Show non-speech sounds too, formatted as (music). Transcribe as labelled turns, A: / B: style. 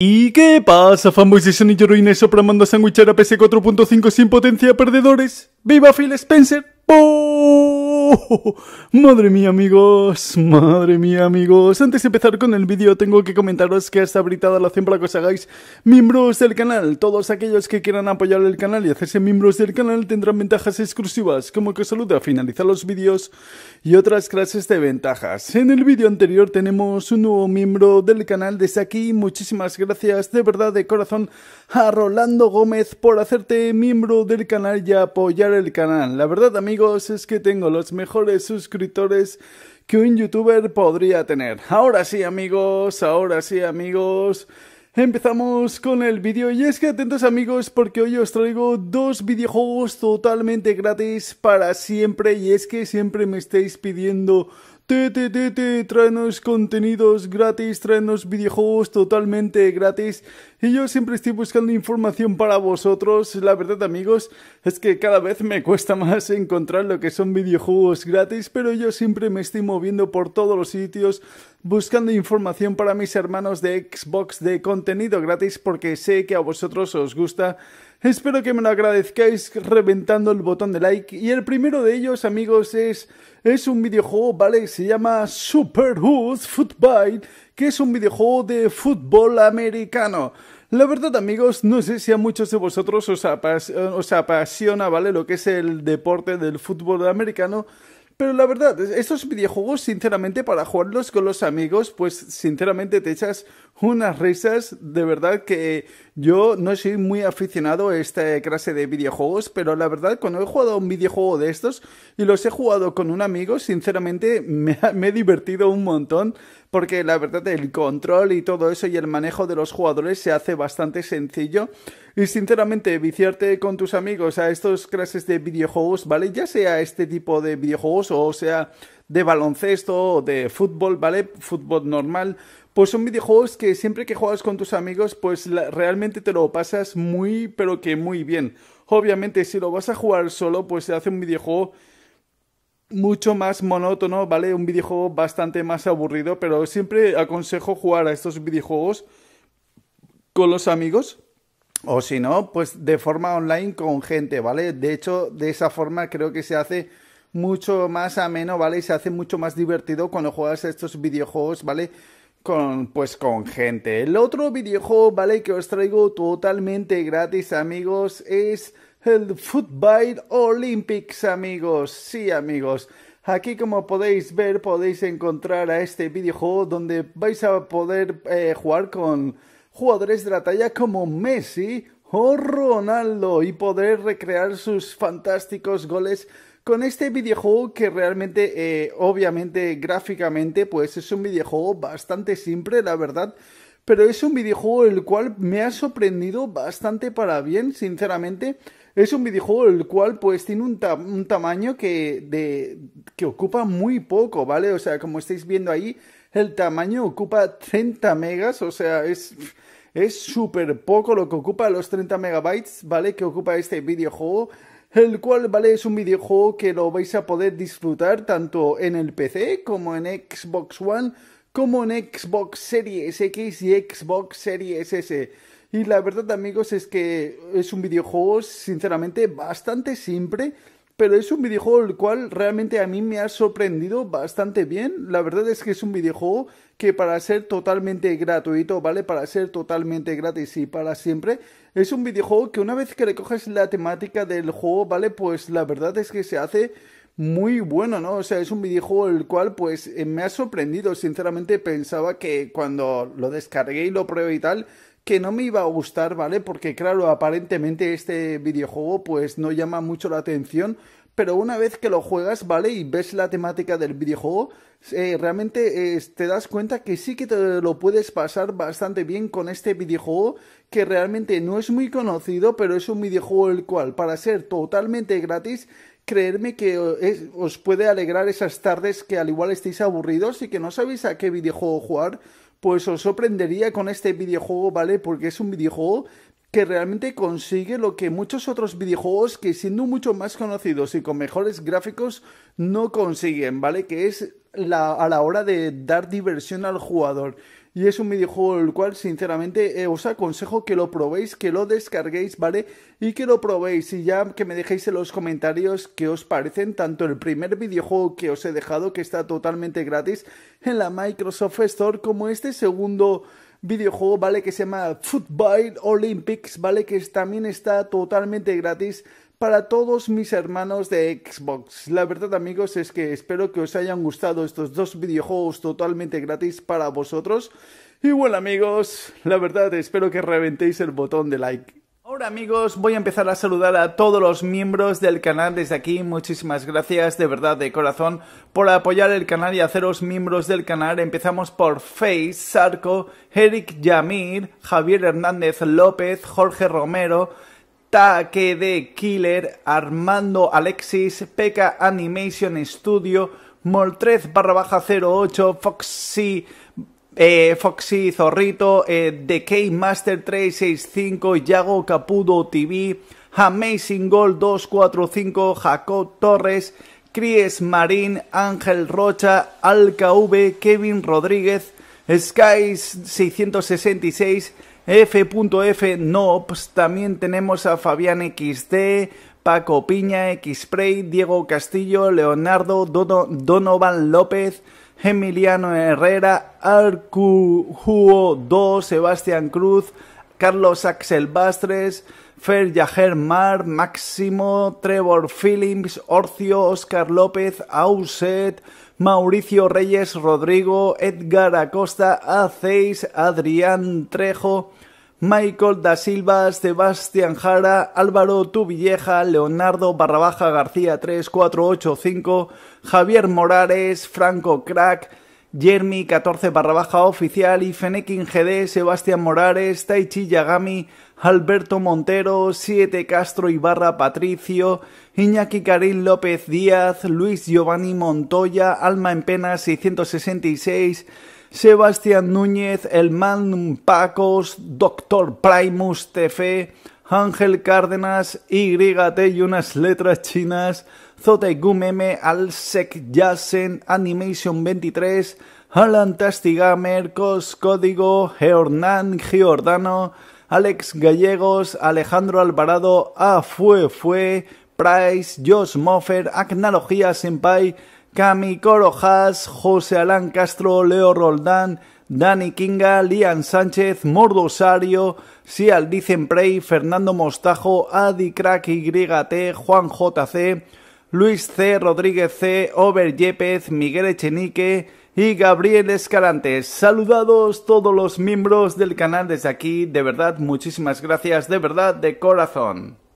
A: ¿Y qué pasa, fanboys de Sonic Heroines soplamando a sandwichar a ps 4.5 sin potencia perdedores? ¡Viva Phil Spencer! Oh, madre mía amigos, madre mía amigos. Antes de empezar con el vídeo tengo que comentaros que hasta habilitado la opción para que os hagáis miembros del canal. Todos aquellos que quieran apoyar el canal y hacerse miembros del canal tendrán ventajas exclusivas como que os salude a finalizar los vídeos y otras clases de ventajas. En el vídeo anterior tenemos un nuevo miembro del canal desde aquí. Muchísimas gracias de verdad de corazón a Rolando Gómez por hacerte miembro del canal y apoyar el canal. La verdad amigos es que tengo los mejores suscriptores que un youtuber podría tener. Ahora sí amigos, ahora sí amigos. Empezamos con el vídeo y es que atentos amigos porque hoy os traigo dos videojuegos totalmente gratis para siempre y es que siempre me estáis pidiendo Tete, tete, tráenos contenidos gratis, tráenos videojuegos totalmente gratis. Y yo siempre estoy buscando información para vosotros. La verdad, amigos, es que cada vez me cuesta más encontrar lo que son videojuegos gratis, pero yo siempre me estoy moviendo por todos los sitios buscando información para mis hermanos de Xbox de contenido gratis porque sé que a vosotros os gusta. Espero que me lo agradezcáis reventando el botón de like. Y el primero de ellos, amigos, es, es un videojuego, ¿vale? Se llama Super Hood Football, que es un videojuego de fútbol americano. La verdad, amigos, no sé si a muchos de vosotros os, os apasiona, ¿vale? Lo que es el deporte del fútbol americano. Pero la verdad, estos videojuegos, sinceramente, para jugarlos con los amigos, pues sinceramente te echas unas risas, de verdad que yo no soy muy aficionado a esta clase de videojuegos, pero la verdad cuando he jugado un videojuego de estos y los he jugado con un amigo, sinceramente (laughs) me, he divertido un montón, porque la verdad el control y todo eso y el manejo de los jugadores se hace bastante sencillo. Y sinceramente, viciarte con tus amigos a estos clases de videojuegos, ¿vale? Ya sea este tipo de videojuegos o sea de baloncesto o de fútbol, ¿vale? Fútbol normal, pues son videojuegos que siempre que juegas con tus amigos, pues realmente te lo pasas muy, pero que muy bien. Obviamente, si lo vas a jugar solo, pues se hace un videojuego mucho más monótono, ¿vale? Un videojuego bastante más aburrido, pero siempre aconsejo jugar a estos videojuegos con los amigos. O si no, pues de forma online con gente, ¿vale? De hecho, de esa forma creo que se hace mucho más ameno, ¿vale? Y se hace mucho más divertido cuando juegas a estos videojuegos, ¿vale? con, pues con gente. El otro videojuego, ¿vale? Que os traigo totalmente gratis, amigos, es el Football Olympics, amigos. Sí, amigos. Aquí como podéis ver podéis encontrar a este videojuego donde vais a poder eh, jugar con jugadores de la talla como Messi o Ronaldo y poder recrear sus fantásticos goles con este videojuego que realmente, eh, obviamente, gráficamente, pues es un videojuego bastante simple, la verdad. Pero es un videojuego el cual me ha sorprendido bastante para bien, sinceramente. Es un videojuego el cual pues tiene un, tamaño que, que ocupa muy poco, ¿vale? O sea, como estáis viendo ahí, el tamaño ocupa 30 megas, o sea, es... Es súper poco lo que ocupa los 30 megabytes, ¿vale? Que ocupa este videojuego el cual vale es un videojuego que lo vais a poder disfrutar tanto en el PC como en Xbox One, como en Xbox Series X y Xbox Series S. Y la verdad amigos es que es un videojuego sinceramente bastante simple pero es un videojuego el cual realmente a mí me ha sorprendido bastante bien. La verdad es que es un videojuego que para ser totalmente gratuito, ¿vale? Para ser totalmente gratis y para siempre, es un videojuego que una vez que le la temática del juego, ¿vale? Pues la verdad es que se hace muy bueno, ¿no? O sea, es un videojuego el cual pues eh, me ha sorprendido, sinceramente pensaba que cuando lo descargué y lo pruebo y tal, que no me iba a gustar, ¿vale? Porque claro, aparentemente este videojuego pues no llama mucho la atención, pero una vez que lo juegas, ¿vale? Y ves la temática del videojuego, eh, realmente eh, te das cuenta que sí que te lo puedes pasar bastante bien con este videojuego, que realmente no es muy conocido, pero es un videojuego el cual, para ser totalmente gratis, creerme que eh, os puede alegrar esas tardes que al igual estéis aburridos y que no sabéis a qué videojuego jugar pues os sorprendería con este videojuego, ¿vale? Porque es un videojuego que realmente consigue lo que muchos otros videojuegos que siendo mucho más conocidos y con mejores gráficos no consiguen, ¿vale? Que es la, a la hora de dar diversión al jugador. Y es un videojuego el cual, sinceramente, eh, os aconsejo que lo probéis, que lo descarguéis, ¿vale? Y que lo probéis. Y ya que me dejéis en los comentarios qué os parecen, tanto el primer videojuego que os he dejado, que está totalmente gratis en la Microsoft Store, como este segundo videojuego, ¿vale? Que se llama Football Olympics, ¿vale? Que también está totalmente gratis para todos mis hermanos de Xbox. La verdad amigos es que espero que os hayan gustado estos dos videojuegos totalmente gratis para vosotros. Y bueno amigos, la verdad espero que reventéis el botón de like. Ahora amigos, voy a empezar a saludar a todos los miembros del canal desde aquí. Muchísimas gracias de verdad de corazón por apoyar el canal y haceros miembros del canal. Empezamos por Face, Sarco, Eric Yamir, Javier Hernández López, Jorge Romero, Taque de Killer, Armando Alexis, Peca Animation Studio, Moltrez barra baja 08, Foxy, eh, Foxy Zorrito, eh, K Master 365, Yago Capudo TV, Amazing Gold 245, Jacob Torres, Cries Marín, Ángel Rocha, Alka V, Kevin Rodríguez, Skies 666, F.F. Pues también tenemos a Fabián XD, Paco Piña, Xprey, Diego Castillo, Leonardo, Donovan López, Emiliano Herrera, Arcujuo 2, Sebastián Cruz, Carlos Axel Bastres, Fer Yajer Mar, Máximo, Trevor Phillips, Orcio, Oscar López, Auset, Mauricio Reyes, Rodrigo, Edgar Acosta, Aceis, Adrián Trejo, Michael da Silva, Sebastián Jara, Álvaro Tuvilleja, Leonardo Barrabaja García 3485, Javier Morales, Franco Crack, Jeremy 14 barra baja oficial, fenekin GD, Sebastián Morales, Taichi Yagami, Alberto Montero, 7 Castro y Barra Patricio, Iñaki Karim López Díaz, Luis Giovanni Montoya, Alma en Pena 666, Sebastián Núñez, El Man Pacos, Doctor Primus TF, Ángel Cárdenas, YT y unas letras chinas, al Alsek Yasen, Animation 23, Alan Tastigamer, Cos Código, Hernán Giordano, Alex Gallegos, Alejandro Alvarado, A Fue Fue, Price, Josh Moffer, Acnalogía Senpai, Cami Corojas, José Alán Castro, Leo Roldán, Dani Kinga, Lian Sánchez, Mordosario, Sial Dicenprey, Fernando Mostajo, Adi Crack YT, Juan JC, Luis C. Rodríguez C., Over Yepes, Miguel Echenique y Gabriel Escalantes. Saludados todos los miembros del canal desde aquí, de verdad, muchísimas gracias, de verdad, de corazón.